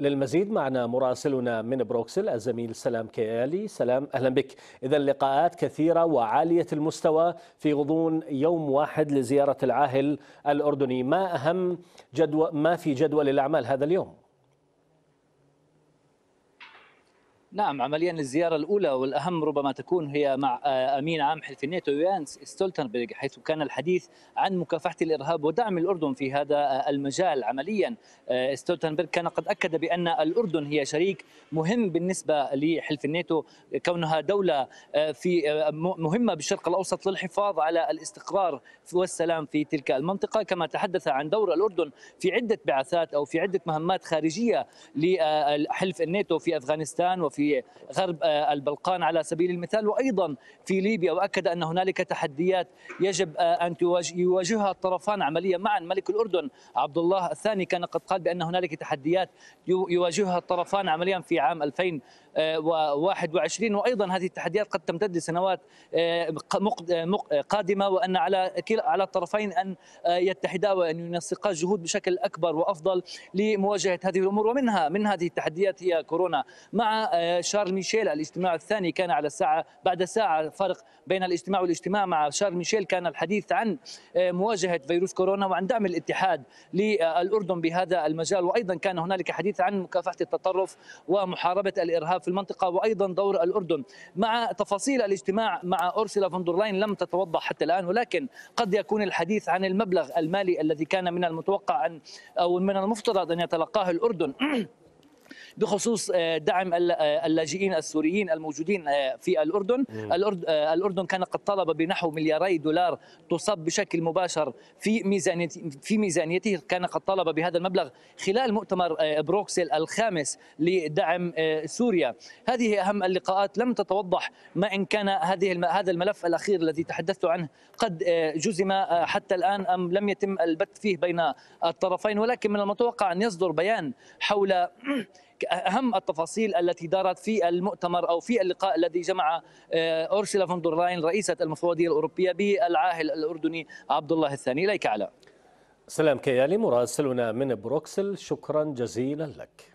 للمزيد معنا مراسلنا من بروكسل الزميل سلام كيالي سلام أهلا بك إذا لقاءات كثيرة وعالية المستوى في غضون يوم واحد لزيارة العاهل الأردني ما أهم جدوى ما في جدول الأعمال هذا اليوم نعم عمليا الزيارة الأولى والأهم ربما تكون هي مع آه، أمين عام حلف الناتو يانس ستولتنبرغ حيث كان الحديث عن مكافحة الإرهاب ودعم الأردن في هذا آه، المجال عمليا آه، ستولتنبرغ كان قد أكد بأن الأردن هي شريك مهم بالنسبة لحلف الناتو كونها دولة في مهمة بالشرق الأوسط للحفاظ على الاستقرار والسلام في تلك المنطقة كما تحدث عن دور الأردن في عدة بعثات أو في عدة مهمات خارجية لحلف الناتو في أفغانستان وفي في غرب آه، البلقان على سبيل المثال وايضا في ليبيا واكد ان هنالك تحديات يجب آه، ان يواجهها الطرفان عمليا معا ملك الاردن عبد الله الثاني كان قد قال بان هنالك تحديات يواجهها الطرفان عمليا في عام 2021 آه، وايضا هذه التحديات قد تمتد لسنوات قادمه وان على على الطرفين ان يتحدا وان ينسقا جهود بشكل اكبر وافضل لمواجهه هذه الامور ومنها من هذه التحديات هي كورونا مع شارل ميشيل الاجتماع الثاني كان على الساعة بعد ساعة فرق بين الاجتماع والاجتماع مع شارل ميشيل كان الحديث عن آه، مواجهة فيروس كورونا وعن دعم الاتحاد للأردن بهذا المجال وأيضا كان هنالك حديث عن مكافحة التطرف ومحاربة الإرهاب في المنطقة وأيضا دور الأردن مع تفاصيل الاجتماع مع أرسلا فوندرلاين لم تتوضح حتى الآن ولكن قد يكون الحديث عن المبلغ المالي الذي كان من المتوقع أن أو من المفترض أن يتلقاه الأردن بخصوص آه، دعم آه، اللاجئين السوريين الموجودين آه، في الأردن الأردن كان قد طلب بنحو ملياري دولار تصب بشكل مباشر في ميزانية في ميزانيته كان قد طلب بهذا المبلغ خلال مؤتمر بروكسل الخامس لدعم سوريا هذه أهم اللقاءات لم تتوضح ما إن كان هذه هذا الملف الأخير الذي تحدثت عنه قد جزم حتى الآن أم لم يتم البت فيه بين الطرفين ولكن من المتوقع أن يصدر بيان حول اهم التفاصيل التي دارت في المؤتمر او في اللقاء الذي جمع آه، اورسولا فون دور لاين رئيسه المفوضيه الاوروبيه بالعاهل الاردني عبد الله الثاني اليك علاء سلام كيالي مراسلنا من بروكسل شكرا جزيلا لك